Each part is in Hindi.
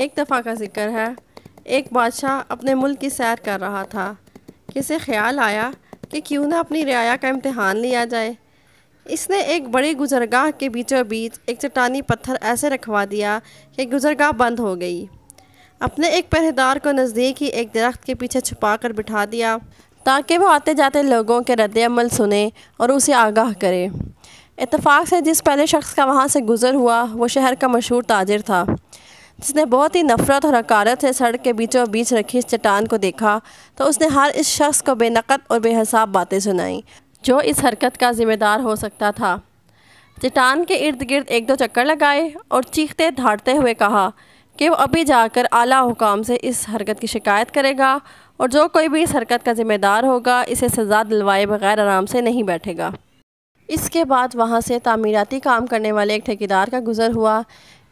एक दफ़ा का जिक्र है एक बादशाह अपने मुल्क की सैर कर रहा था किसे ख्याल आया कि क्यों ना अपनी रियाया का इम्तहान लिया जाए इसने एक बड़ी गुजरगाह के बीचों बीच एक चट्टानी पत्थर ऐसे रखवा दिया कि गुजरगाह बंद हो गई अपने एक पहरेदार को नज़दीक ही एक दरख्त के पीछे छुपा कर बिठा दिया ताकि वो आते जाते लोगों के रद्दमल सुने और उसे आगाह करे इतफ़ाक़ से जिस पहले शख्स का वहाँ से गुज़र हुआ वो शहर का मशहूर ताजर था जिसने बहुत ही नफ़रत और हकारत से सड़क के बीचों बीच रखी इस चट्टान को देखा तो उसने हर इस शख्स को बेनकद और बेहसाब बातें सुनाई जो इस हरकत का ज़िम्मेदार हो सकता था चट्टान के इर्द गिर्द एक दो चक्कर लगाए और चीखते धाड़ते हुए कहा कि वो अभी जाकर आला हुकाम से इस हरकत की शिकायत करेगा और जो कोई भी इस हरकत का ज़िम्मेदार होगा इसे सज़ा दिलवाए बगैर आराम से नहीं बैठेगा इसके बाद वहाँ से तामीराती काम करने वाले एक ठेकेदार का गुजर हुआ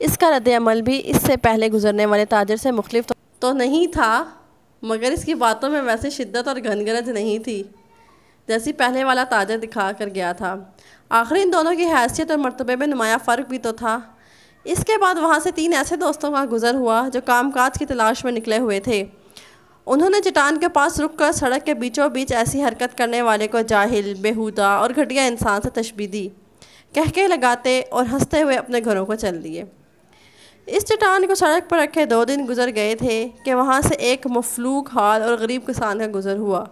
इसका रद्दमल भी इससे पहले गुजरने वाले ताजर से मुख्तफ तो-, तो नहीं था मगर इसकी बातों में वैसे शिद्दत और घनगरज नहीं थी जैसी पहले वाला ताजर दिखा कर गया था आखिर इन दोनों की हैसियत और मरतबे में नुमाया फ़र्क भी तो था इसके बाद वहाँ से तीन ऐसे दोस्तों का गुजर हुआ जो कामकाज की तलाश में निकले हुए थे उन्होंने चट्टान के पास रुककर सड़क के बीचों बीच ऐसी हरकत करने वाले को जाहिल बेहुदा और घटिया इंसान से तशबी दी कहके लगाते और हंसते हुए अपने घरों को चल दिए इस चट्टान को सड़क पर रखे दो दिन गुजर गए थे कि वहाँ से एक मफलूक हाल और गरीब किसान का गुजर हुआ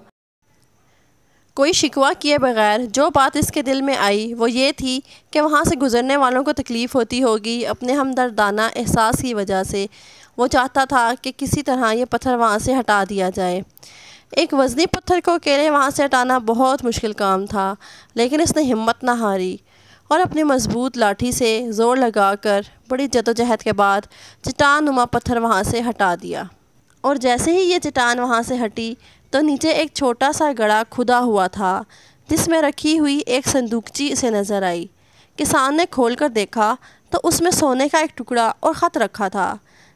कोई शिकवा किए बगैर जो बात इसके दिल में आई वो ये थी कि वहाँ से गुज़रने वालों को तकलीफ़ होती होगी अपने हमदर्दाना एहसास की वजह से वो चाहता था कि किसी तरह ये पत्थर वहाँ से हटा दिया जाए एक वज़नी पत्थर को अकेले वहाँ से हटाना बहुत मुश्किल काम था लेकिन इसने हिम्मत ना हारी और अपनी मजबूत लाठी से ज़ोर लगाकर बड़ी जदोजहद के बाद चटान नुमा पत्थर वहाँ से हटा दिया और जैसे ही ये चटान वहाँ से हटी तो नीचे एक छोटा सा गड़ा खुदा हुआ था जिसमें रखी हुई एक संदूकची इसे नज़र आई किसान ने खोल कर देखा तो उसमें सोने का एक टुकड़ा और ख़त रखा था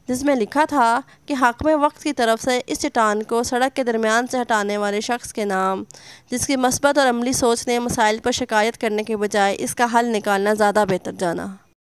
जिसमें लिखा था कि हाकम वक्त की तरफ से इस चट्टान को सड़क के दरमियान से हटाने वाले शख्स के नाम जिसकी मस्बत और अमली सोच ने मसाइल पर शिकायत करने के बजाय इसका हल निकालना ज़्यादा बेहतर जाना